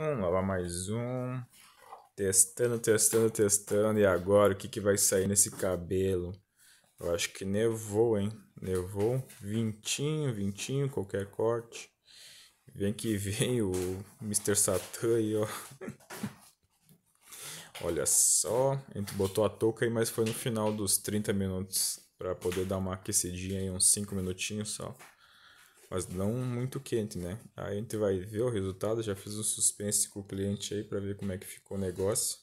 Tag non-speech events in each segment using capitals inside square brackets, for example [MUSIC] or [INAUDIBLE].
Vamos lá, mais um. Testando, testando, testando. E agora, o que, que vai sair nesse cabelo? Eu acho que nevou, hein? Nevou. Vintinho, vintinho, qualquer corte. Vem que vem o Mr. Satã aí, ó. [LAUGHS] Olha só. A gente botou a touca aí, mas foi no final dos 30 minutos. para poder dar uma aquecidinha aí, uns 5 minutinhos só mas não muito quente, né? Aí a gente vai ver o resultado, já fiz um suspense com o cliente aí para ver como é que ficou o negócio.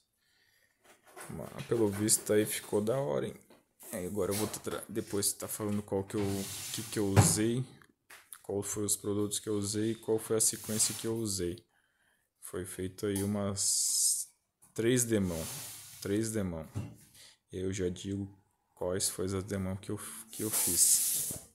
Mas, pelo visto aí ficou da hora, hein? agora eu vou depois estar tá falando qual que eu que, que eu usei, qual foi os produtos que eu usei e qual foi a sequência que eu usei. Foi feito aí umas três demão, três demão. Eu já digo quais foi as demão que eu que eu fiz.